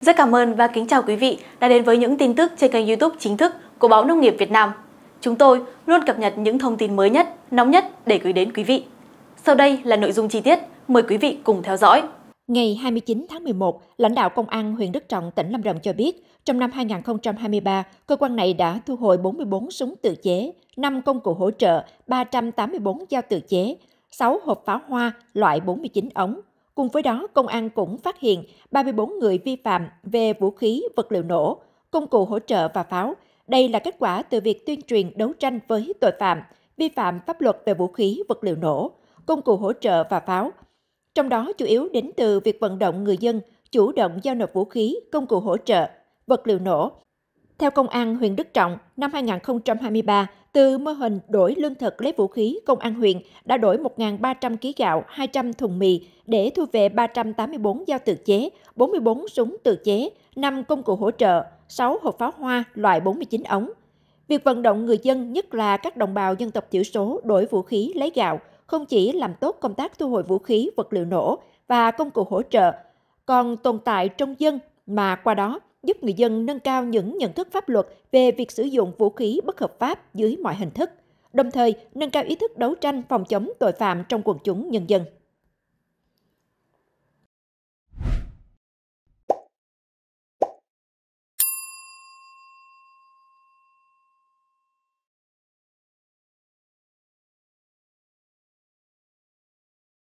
Rất cảm ơn và kính chào quý vị đã đến với những tin tức trên kênh youtube chính thức của Báo Nông nghiệp Việt Nam. Chúng tôi luôn cập nhật những thông tin mới nhất, nóng nhất để gửi đến quý vị. Sau đây là nội dung chi tiết, mời quý vị cùng theo dõi. Ngày 29 tháng 11, lãnh đạo Công an huyện Đức Trọng, tỉnh Lâm Đồng cho biết, trong năm 2023, cơ quan này đã thu hồi 44 súng tự chế, 5 công cụ hỗ trợ, 384 dao tự chế, 6 hộp pháo hoa loại 49 ống, Cùng với đó, công an cũng phát hiện 34 người vi phạm về vũ khí, vật liệu nổ, công cụ hỗ trợ và pháo. Đây là kết quả từ việc tuyên truyền đấu tranh với tội phạm, vi phạm pháp luật về vũ khí, vật liệu nổ, công cụ hỗ trợ và pháo. Trong đó chủ yếu đến từ việc vận động người dân chủ động giao nộp vũ khí, công cụ hỗ trợ, vật liệu nổ theo Công an huyện Đức Trọng, năm 2023, từ mô hình đổi lương thực lấy vũ khí, Công an huyện đã đổi 1.300 kg gạo, 200 thùng mì để thu về 384 dao tự chế, 44 súng tự chế, 5 công cụ hỗ trợ, 6 hộp pháo hoa loại 49 ống. Việc vận động người dân, nhất là các đồng bào dân tộc thiểu số đổi vũ khí lấy gạo, không chỉ làm tốt công tác thu hồi vũ khí, vật liệu nổ và công cụ hỗ trợ, còn tồn tại trong dân mà qua đó giúp người dân nâng cao những nhận thức pháp luật về việc sử dụng vũ khí bất hợp pháp dưới mọi hình thức, đồng thời nâng cao ý thức đấu tranh phòng chống tội phạm trong quần chúng nhân dân.